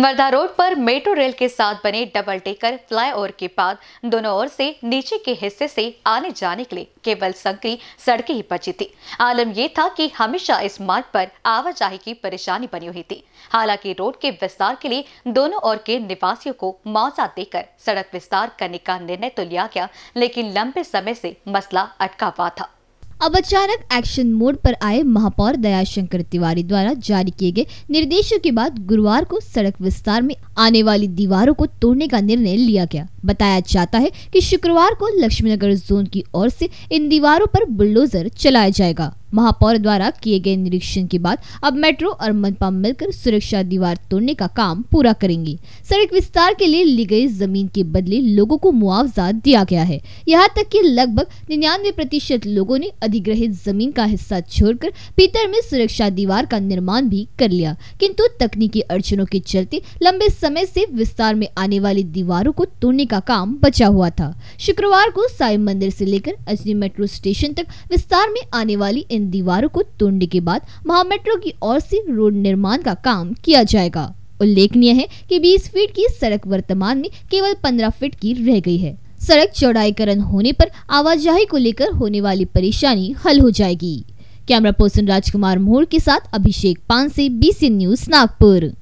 Wardha road पर metro rail के साथ बने डबल टेकर फ्लाईओवर के बाद दोनों ओर से नीचे के हिस्से से आने जाने के लिए केवल संकरी सड़कें ही बची थी आलम यह था कि हमेशा इस मार्ग पर आवाजाही की परेशानी बनी हुई थी हालांकि रोड के विस्तार के लिए दोनों ओर के निवासियों को मुआवजा देकर सड़क विस्तार करने का निर्णय तो लिया गया लेकिन लंबे समय से मसला अटका हुआ था अब अचानक एक्शन मोड पर आए महापौर दयाशंकर तिवारी द्वारा जारी किए गए निर्देशों के बाद गुरुवार को सड़क विस्तार में आने वाली दीवारों को तोड़ने का निर्णय लिया गया बताया जाता है कि शुक्रवार को लक्ष्मीनगर जोन की ओर से इन दीवारों पर बुलडोजर चलाया जाएगा महापौर द्वारा किए गए निरीक्षण के बाद अब मेट्रो और मनपा मिलकर सुरक्षा दीवार तोड़ने का काम पूरा करेंगी सड़क विस्तार के लिए ली गई जमीन के बदले लोगों को मुआवजा दिया गया है यहाँ तक कि लगभग निन्यानवे प्रतिशत लोगों ने अधिग्रहित जमीन का हिस्सा छोड़कर पीतर में सुरक्षा दीवार का निर्माण भी कर लिया किन्तु तकनीकी अड़चनों के चलते लंबे समय से विस्तार में आने वाली दीवारों को तोड़ने का काम बचा हुआ था शुक्रवार को साई मंदिर से लेकर अजनी मेट्रो स्टेशन तक विस्तार में आने वाली इन इन दीवारों को तोड़ने के बाद महामेट्रो की ओर से रोड निर्माण का काम किया जाएगा उल्लेखनीय है कि 20 फीट की सड़क वर्तमान में केवल 15 फीट की रह गई है सड़क चौड़ाईकरण होने पर आवाजाही को लेकर होने वाली परेशानी हल हो जाएगी कैमरा पर्सन राजकुमार मोहर के साथ अभिषेक पान से बीसी न्यूज नागपुर